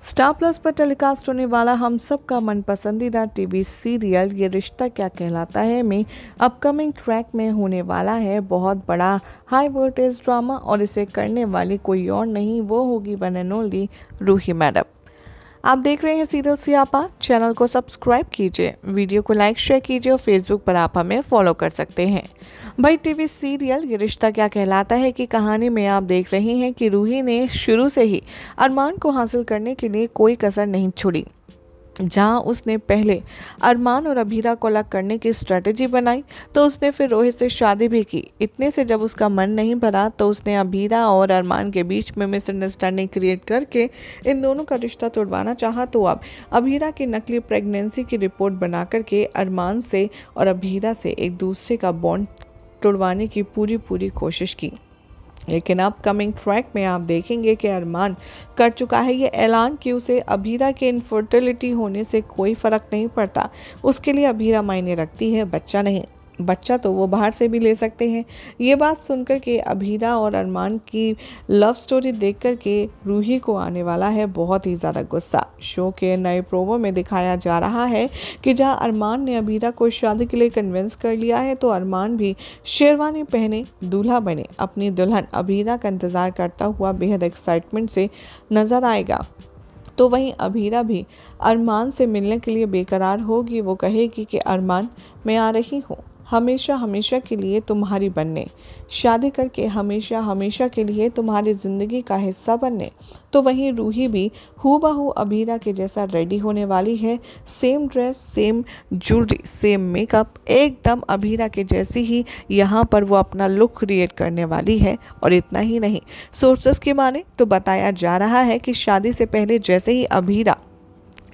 star plus पर telecast होने वाला हम सब का मन पसंदीदा टीवी सीरियल ये रिश्ता क्या कहलाता है में अपकमिंग ट्रैक में होने वाला है बहुत बड़ा हाई वोल्टेज ड्रामा और इसे करने वाली कोई और नहीं वो होगी one and only Ruhi madam आप देख रहे हैं सीरियल सियापा चैनल को सब्सक्राइब कीजिए वीडियो को लाइक शेयर कीजिए और फेसबुक पर आप हमें फॉलो कर सकते हैं भाई टीवी सीरियल ये रिश्ता क्या कहलाता है कि कहानी में आप देख रहे हैं कि रूही ने शुरू से ही अरमान को हासिल करने के लिए कोई कसर नहीं छोड़ी जहाँ उसने पहले अरमान और अभीरा को अलग करने की स्ट्रेटजी बनाई तो उसने फिर रोहित से शादी भी की इतने से जब उसका मन नहीं भरा तो उसने अभीरा और अरमान के बीच में मिसअंडरस्टैंडिंग क्रिएट करके इन दोनों का रिश्ता तोड़वाना चाहा तो अब अभीरा की नकली प्रेगनेंसी की रिपोर्ट बना करके अरमान से और अभीरा से एक दूसरे का बॉन्ड तोड़वाने की पूरी पूरी कोशिश की लेकिन अपकमिंग ट्रैक में आप देखेंगे कि अरमान कर चुका है ये ऐलान कि उसे अभीरा के इनफर्टिलिटी होने से कोई फ़र्क नहीं पड़ता उसके लिए अभीरा मायने रखती है बच्चा नहीं बच्चा तो वो बाहर से भी ले सकते हैं ये बात सुनकर के अभीरा और अरमान की लव स्टोरी देख कर के रूही को आने वाला है बहुत ही ज़्यादा गुस्सा शो के नए प्रोमो में दिखाया जा रहा है कि जहाँ अरमान ने अभीरा को शादी के लिए कन्विंस कर लिया है तो अरमान भी शेरवानी पहने दूल्हा बने अपनी दुल्हन अभीरा का इंतज़ार करता हुआ बेहद एक्साइटमेंट से नज़र आएगा तो वहीं अभीरा भी अरमान से मिलने के लिए बेकरार होगी वो कहेगी कि अरमान मैं आ रही हूँ हमेशा हमेशा के लिए तुम्हारी बनने शादी करके हमेशा हमेशा के लिए तुम्हारी ज़िंदगी का हिस्सा बनने तो वहीं रूही भी हु बहू अबीरा के जैसा रेडी होने वाली है same dress same jewellery same makeup एकदम अबीरा के जैसी ही यहाँ पर वो अपना लुक क्रिएट करने वाली है और इतना ही नहीं सोर्सेस की माने तो बताया जा रहा है कि शादी से पहले जैसे ही अबीरा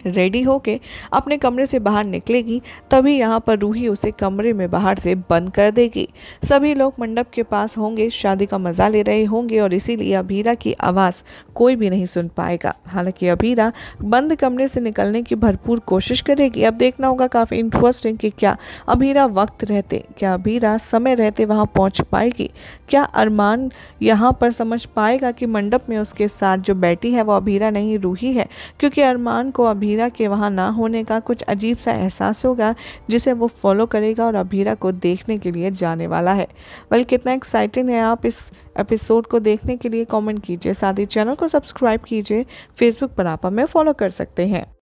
रेडी होके अपने कमरे से बाहर निकलेगी तभी यहाँ पर रूही उसे कमरे में बाहर से बंद कर देगी सभी लोग मंडप के पास होंगे शादी का मजा ले रहे होंगे और इसीलिए अभीरा की आवाज़ कोई भी नहीं सुन पाएगा हालांकि अभीरा बंद कमरे से निकलने की भरपूर कोशिश करेगी अब देखना होगा काफ़ी इंटरेस्टिंग कि क्या अभीरा वक्त रहते क्या अभीरा समय रहते वहाँ पहुँच पाएगी क्या अरमान यहाँ पर समझ पाएगा कि मंडप में उसके साथ जो बैठी है वो अभीरा नहीं रूही है क्योंकि अरमान को अभी अभीरा के वहाँ ना होने का कुछ अजीब सा एहसास होगा जिसे वो फॉलो करेगा और अभीरा को देखने के लिए जाने वाला है वेल कितना एक्साइटिंग है आप इस एपिसोड को देखने के लिए कमेंट कीजिए साथ ही चैनल को सब्सक्राइब कीजिए फेसबुक पर आप हमें फॉलो कर सकते हैं